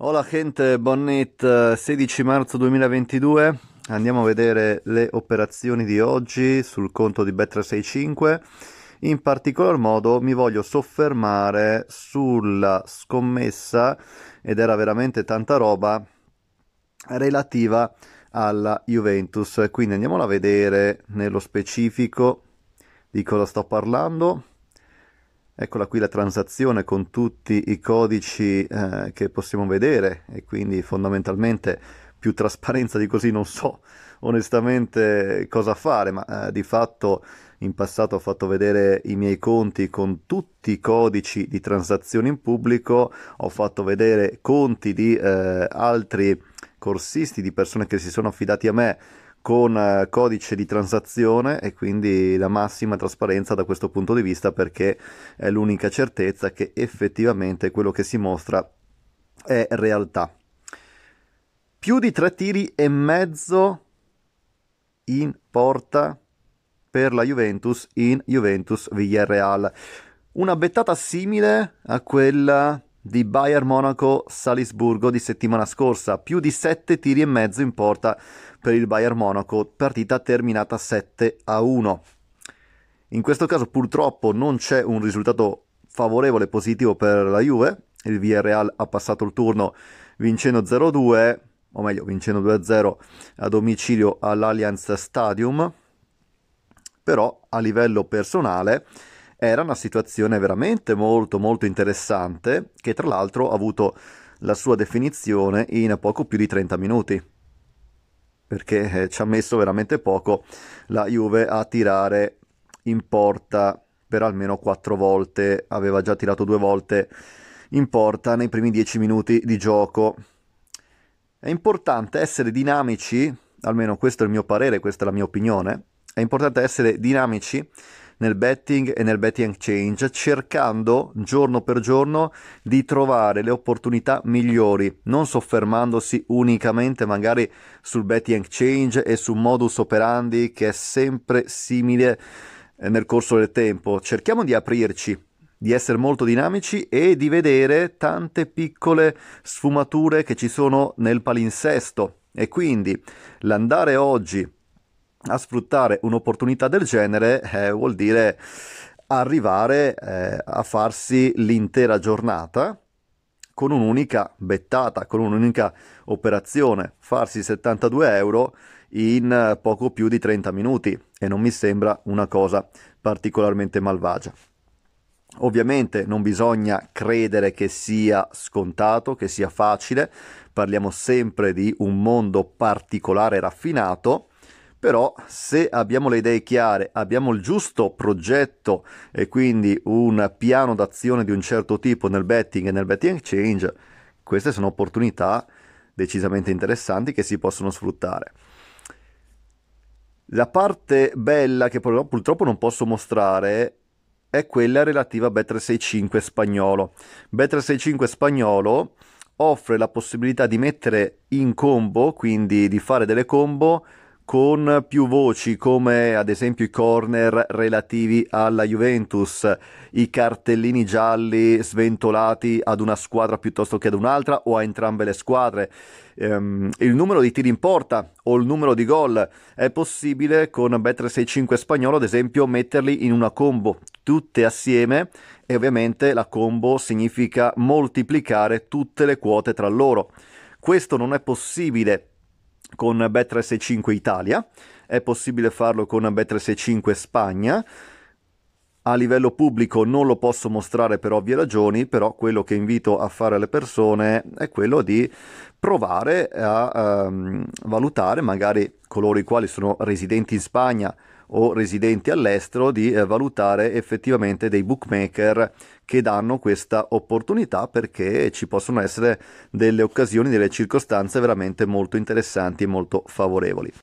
Hola gente, Bonnet, 16 eh, marzo 2022, andiamo a vedere le operazioni di oggi sul conto di Bet365, in particolar modo mi voglio soffermare sulla scommessa, ed era veramente tanta roba, relativa alla Juventus, quindi andiamola a vedere nello specifico di cosa sto parlando. Eccola qui la transazione con tutti i codici eh, che possiamo vedere e quindi fondamentalmente più trasparenza di così non so onestamente cosa fare, ma eh, di fatto in passato ho fatto vedere i miei conti con tutti i codici di transazione in pubblico, ho fatto vedere conti di eh, altri corsisti, di persone che si sono affidati a me con eh, codice di transazione e quindi la massima trasparenza da questo punto di vista perché è l'unica certezza che effettivamente quello che si mostra è realtà. Più di tre tiri e mezzo in porta per la Juventus in Juventus Villarreal. Una bettata simile a quella di Bayern Monaco Salisburgo di settimana scorsa, più di 7 tiri e mezzo in porta per il Bayern Monaco, partita terminata 7 a 1. In questo caso purtroppo non c'è un risultato favorevole positivo per la Juve, il Villarreal ha passato il turno vincendo 0-2, o meglio vincendo 2-0 a domicilio all'Allianz Stadium, però a livello personale era una situazione veramente molto molto interessante che tra l'altro ha avuto la sua definizione in poco più di 30 minuti perché eh, ci ha messo veramente poco la Juve a tirare in porta per almeno quattro volte, aveva già tirato due volte in porta nei primi dieci minuti di gioco. È importante essere dinamici, almeno questo è il mio parere, questa è la mia opinione, è importante essere dinamici nel betting e nel betting exchange, cercando giorno per giorno di trovare le opportunità migliori, non soffermandosi unicamente magari sul betting exchange e sul modus operandi che è sempre simile eh, nel corso del tempo. Cerchiamo di aprirci di essere molto dinamici e di vedere tante piccole sfumature che ci sono nel palinsesto. E quindi l'andare oggi a sfruttare un'opportunità del genere eh, vuol dire arrivare eh, a farsi l'intera giornata con un'unica bettata, con un'unica operazione, farsi 72 euro in poco più di 30 minuti e non mi sembra una cosa particolarmente malvagia. Ovviamente non bisogna credere che sia scontato, che sia facile, parliamo sempre di un mondo particolare raffinato però se abbiamo le idee chiare, abbiamo il giusto progetto e quindi un piano d'azione di un certo tipo nel betting e nel betting exchange, queste sono opportunità decisamente interessanti che si possono sfruttare. La parte bella che purtroppo non posso mostrare è quella relativa a Bet365 spagnolo. Bet365 spagnolo offre la possibilità di mettere in combo, quindi di fare delle combo con più voci come ad esempio i corner relativi alla Juventus, i cartellini gialli sventolati ad una squadra piuttosto che ad un'altra o a entrambe le squadre, ehm, il numero di tiri in porta o il numero di gol. È possibile con Bet365 spagnolo ad esempio metterli in una combo tutte assieme e ovviamente la combo significa moltiplicare tutte le quote tra loro. Questo non è possibile con Bet365 Italia, è possibile farlo con Bet365 Spagna. A livello pubblico non lo posso mostrare per ovvie ragioni, però quello che invito a fare alle persone è quello di provare a um, valutare magari coloro i quali sono residenti in Spagna o residenti all'estero di eh, valutare effettivamente dei bookmaker che danno questa opportunità perché ci possono essere delle occasioni, delle circostanze veramente molto interessanti e molto favorevoli.